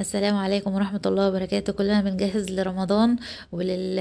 السلام عليكم ورحمة الله وبركاته كلنا بنجهز لرمضان ولل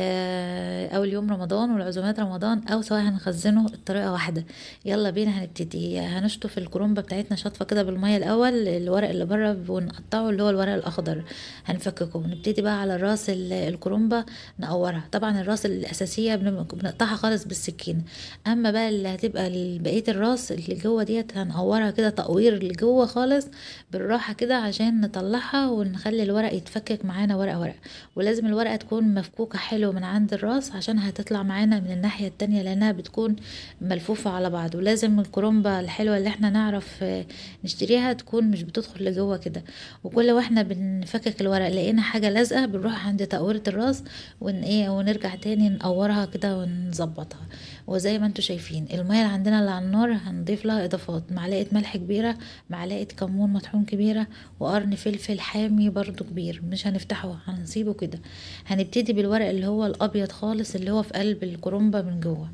أول يوم رمضان والعزومات رمضان أو سواء هنخزنه الطريقة واحدة يلا بينا هنبتدي هنشطف الكرومبة بتاعتنا شطفة كده بالمية الأول الورق اللي بره ونقطعه اللي هو الورق الأخضر هنفككه ونبتدي بقى على الراس الكرومبة نقورها طبعا الراس الأساسية بنقطعها خالص بالسكينة أما بقى اللي هتبقى بقية الراس اللي جوه ديت هنقورها كده تقوير اللي جوه خالص بالراحة كده عشان نطلعها نحاول نخلي الورق يتفكك معانا ورقة ورقة ولازم الورقة تكون مفكوكة حلو من عند الراس عشان هتطلع معانا من الناحية التانية لأنها بتكون ملفوفة على بعض ولازم الكرومبة الحلوة اللي احنا نعرف آه، نشتريها تكون مش بتدخل لجوه كده وكل واحنا بنفكك الورق لقينا حاجة لازقة بنروح عند تقورة الراس ون ايه ونرجع تاني نقورها كده ونظبطها وزي ما انتوا شايفين المية اللي عندنا اللي على النار هنضيف لها اضافات معلقة ملح كبيرة معلقة كمون مطحون كبيرة وقرن فلفل حامي كمية برضو كبير مش هنفتحه هنسيبه كده هنبتدي بالورق اللي هو الابيض خالص اللي هو في قلب الكرومبة من جوه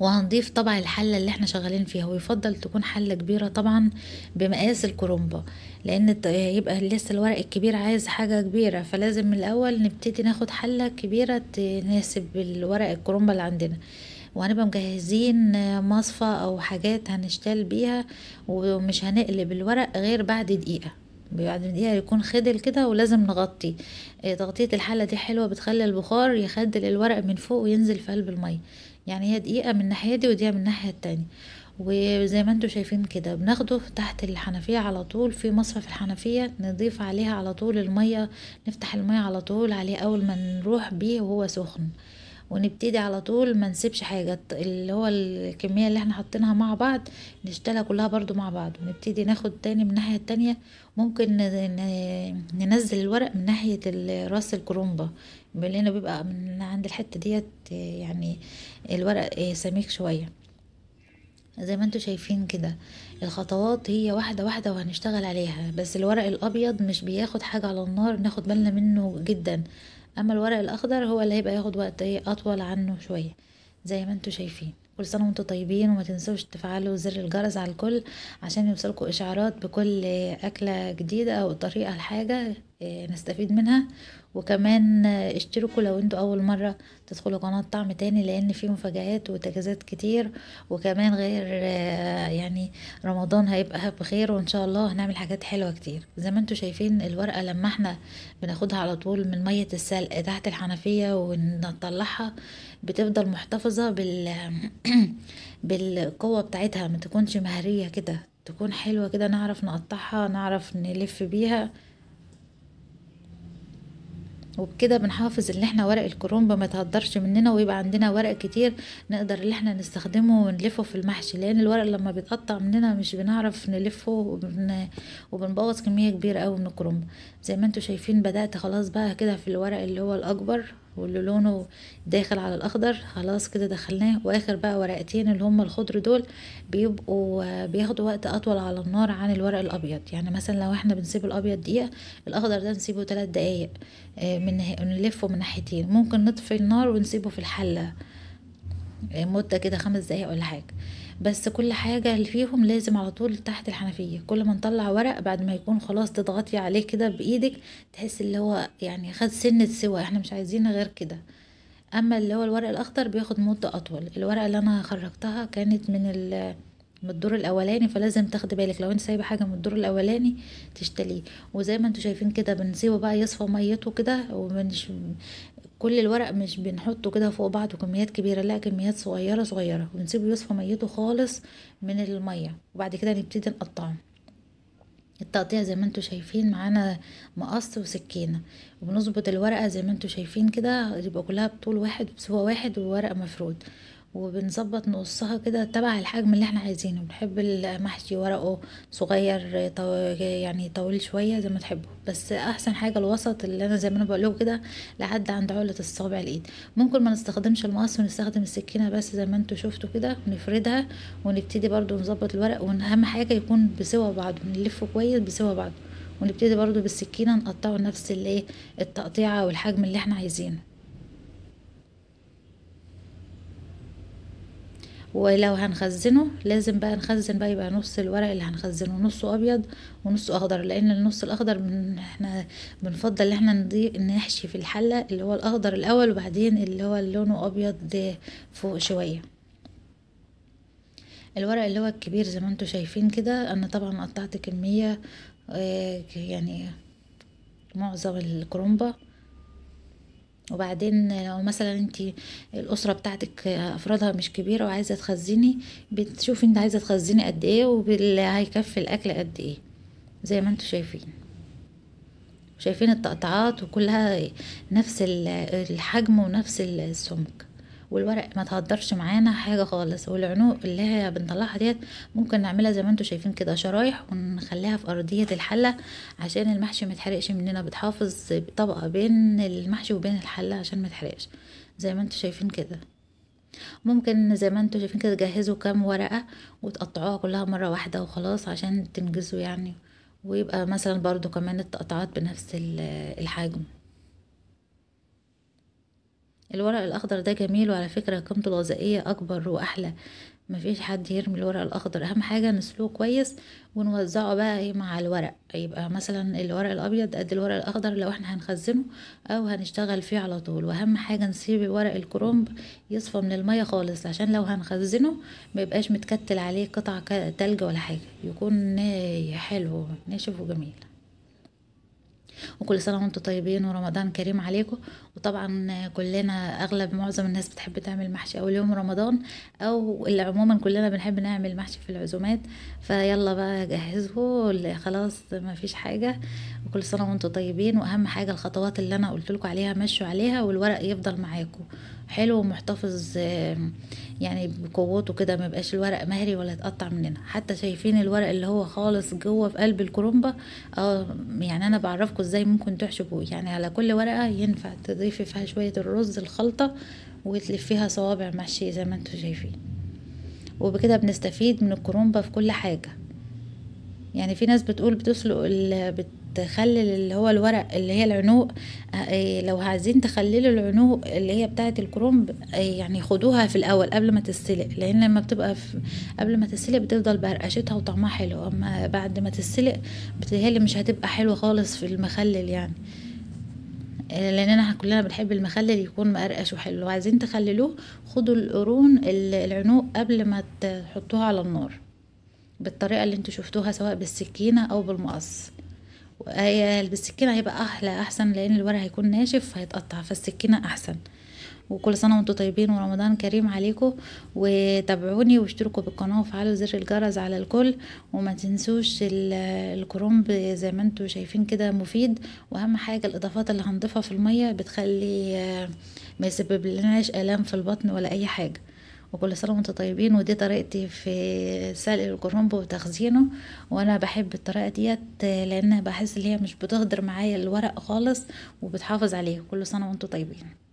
وهنضيف طبعا الحله اللي احنا شغالين فيها ويفضل تكون حله كبيره طبعا بمقاس الكرومبه لان يبقى لسه الورق الكبير عايز حاجه كبيره فلازم من الاول نبتدي ناخد حله كبيره تناسب الورق الكرومبه اللي عندنا وهنبقى مجهزين مصفى او حاجات هنشتال بيها ومش هنقلب الورق غير بعد دقيقه بعد دقيقه يكون خدل كده ولازم نغطي إيه، تغطيه الحله دي حلوه بتخلي البخار يخدل الورق من فوق وينزل في قلب الميه يعني هي دقيقه من الناحيه دي ودقيقه من الناحيه التانية وزي ما انتم شايفين كده بناخده تحت الحنفية على طول في مصفى في الحنفية نضيف عليها على طول المية نفتح المية على طول عليه اول ما نروح بيه وهو سخن ونبتدي على طول ما نسيبش حاجة اللي هو الكمية اللي احنا حاطينها مع بعض نشتلها كلها برضو مع بعض ونبتدي ناخد تاني من الناحية التانية ممكن ننزل الورق من ناحية راس الكرومبة لأنه بيبقى من عند الحتة ديت يعني الورق سميك شوية زي ما انتوا شايفين كده الخطوات هي واحدة واحدة وهنشتغل عليها بس الورق الأبيض مش بياخد حاجة على النار ناخد بالنا منه جدا اما الورق الاخضر هو اللي هيبقى ياخد وقت ايه اطول عنه شويه زي ما انتم شايفين كل سنه وانتم طيبين وما تنسوش تفعلوا زر الجرس على الكل عشان يوصلكم اشعارات بكل اكله جديده او طريقه لحاجه آه، نستفيد منها وكمان آه، اشتركوا لو انتوا اول مرة تدخلوا قناة طعم تاني لان في مفاجآت وتجهيزات كتير وكمان غير آه، يعني رمضان هيبقى بخير وان شاء الله هنعمل حاجات حلوة كتير زي ما انتوا شايفين الورقة لما احنا بناخدها على طول من مية السلق تحت الحنفية ونطلعها بتفضل محتفظة بال بالقوة بتاعتها ما تكونش مهرية كده تكون حلوة كده نعرف نقطعها نعرف نلف بيها وبكده بنحافظ ان احنا ورق الكرومب ما تهدرش مننا ويبقى عندنا ورق كتير نقدر ان احنا نستخدمه ونلفه في المحشي لان الورق لما بيتقطع مننا مش بنعرف نلفه وبن... وبنبوظ كميه كبيره قوي من الكرومب زي ما انتوا شايفين بدات خلاص بقى كده في الورق اللي هو الاكبر واللي لونه داخل على الاخضر خلاص كده دخلناه واخر بقى ورقتين اللي هم الخضر دول بيبقوا آه، بياخدوا وقت اطول على النار عن الورق الابيض يعني مثلا لو احنا بنسيب الابيض دقيقه الاخضر ده نسيبه ثلاث دقايق آه، من نلفه من ناحيتين ممكن نطفي النار ونسيبه في الحله آه، مده كده خمس دقايق ولا حاجه بس كل حاجة اللي فيهم لازم على طول تحت الحنفية كل ما نطلع ورق بعد ما يكون خلاص تضغطي عليه كده بإيدك تحس اللي هو يعني خد سنة سوا احنا مش عايزين غير كده اما اللي هو الورق الاخضر بياخد مدة اطول الورقة اللي انا خرجتها كانت من من الدور الاولاني فلازم تاخدي بالك لو انت سايبه حاجه من الدور الاولاني تشتليه وزي ما انتوا شايفين كده بنسيبه بقى يصفى ميته كده ومش كل الورق مش بنحطه كده فوق بعضه كميات كبيرة لا كميات صغيرة صغيرة ونسيبه يصفى ميته خالص من المية وبعد كده نبتدي نقطعه التقطيع زي ما انتوا شايفين معانا مقص وسكينة وبنظبط الورقة زي ما انتوا شايفين كده يبقى كلها بطول واحد وبسوا واحد وورقة مفرود وبنظبط نقصها كده تبع الحجم اللي احنا عايزينه بنحب المحشي ورقه صغير طو... يعني طويل شويه زي ما تحبوا بس احسن حاجه الوسط اللي انا زي ما انا بقول كده لحد عند عقله الصابع الايد ممكن ما نستخدمش المقص ونستخدم السكينه بس زي ما انتوا شفتوا كده ونفردها ونبتدي برضو نظبط الورق واهم حاجه يكون بسوى بعضه نلفه كويس بسوى بعضه ونبتدي برضو بالسكينه نقطعه نفس الايه التقطيعه والحجم اللي احنا عايزينه ولو هنخزنه لازم بقى نخزن بقى يبقى نص الورق اللي هنخزنه نصه ابيض ونصه اخضر لان النص الاخضر من احنا بنفضل ان احنا نحشي في الحله اللي هو الاخضر الاول وبعدين اللي هو لونه ابيض ده فوق شويه الورق اللي هو الكبير زي ما انتم شايفين كده انا طبعا قطعت كميه آه، يعني معظم الكرومبه وبعدين لو مثلا انت الاسره بتاعتك افرادها مش كبيره وعايزه تخزني بتشوفي انت عايزه تخزني قد ايه وباللي هيكفي الاكل قد ايه زي ما انتوا شايفين شايفين التقطعات وكلها نفس الحجم ونفس السمك والورق ما تهدرش معانا حاجه خالص والعنق اللي هي بنطلعها ديت ممكن نعملها زي ما انتم شايفين كده شرايح ونخليها في ارضيه الحله عشان المحشي ما يتحرقش مننا بتحافظ طبقه بين المحشي وبين الحله عشان ما يتحرقش زي ما انتم شايفين كده ممكن زي ما انتم شايفين كده تجهزوا كام ورقه وتقطعوها كلها مره واحده وخلاص عشان تنجزوا يعني ويبقى مثلا برضو كمان التقطعات بنفس الحجم الورق الاخضر ده جميل وعلى فكره قيمته الغذائيه اكبر واحلى مفيش حد يرمي الورق الاخضر اهم حاجه نسلوه كويس ونوزعه بقى إيه مع الورق يبقى مثلا الورق الابيض قد الورق الاخضر لو احنا هنخزنه او هنشتغل فيه على طول واهم حاجه نسيب ورق الكرنب يصفى من الميه خالص عشان لو هنخزنه ميبقاش متكتل عليه قطع تلج ولا حاجه يكون حلو ناشف وجميل وكل سنه وانتم طيبين ورمضان كريم عليكم وطبعا كلنا اغلب معظم الناس بتحب تعمل محشي اول يوم رمضان او اللي عموما كلنا بنحب نعمل محشي في العزومات فيلا بقى جهزه خلاص مفيش حاجه كل سنه وانتم طيبين واهم حاجه الخطوات اللي انا قلت لكم عليها مشوا عليها والورق يفضل معاكم حلو ومحتفظ يعني بقوته كده ما يبقاش الورق مهري ولا يتقطع مننا حتى شايفين الورق اللي هو خالص جوه في قلب الكرومبه اه يعني انا بعرفكم ازاي ممكن تحشبوه يعني على كل ورقه ينفع تضيفي فيها شويه الرز الخلطه وتلفيها صوابع محشي زي ما انتم شايفين وبكده بنستفيد من الكرومبه في كل حاجه يعني في ناس بتقول بتسلق بت تخلل اللي هو الورق اللي هي العنوق آه، إيه، لو عايزين تخللوا العنوق اللي هي بتاعه الكرنب إيه، يعني خدوها في الاول قبل ما تتسلق لان لما بتبقى قبل ما تتسلق بتفضل بقرقشتها وطعمها حلو اما بعد ما تتسلق بتهيالي مش هتبقى حلوه خالص في المخلل يعني إيه، لاننا كلنا بنحب المخلل يكون مقرقش وحلو عايزين تخللوه خدوا القرون العنوق قبل ما تحطوها على النار بالطريقه اللي انتوا شفتوها سواء بالسكينه او بالمقص بالسكينة هيبقى أحلى أحسن لأن الورق هيكون ناشف هيتقطع فالسكينة أحسن وكل سنة وانتم طيبين ورمضان كريم عليكم وتابعوني واشتركوا بالقناة وفعلوا زر الجرس على الكل وما تنسوش الكرنب زي ما انتم شايفين كده مفيد واهم حاجة الاضافات اللي هنضيفها في المية بتخلي آه، ما يسبب لناش الام في البطن ولا اي حاجة وكل سنة وانتم طيبين ودي طريقتي في سلق الكرنب وتخزينه وانا بحب الطريقة ديت لانها بحس ان هي مش بتغدر معايا الورق خالص وبتحافظ عليه كل سنة وانتم طيبين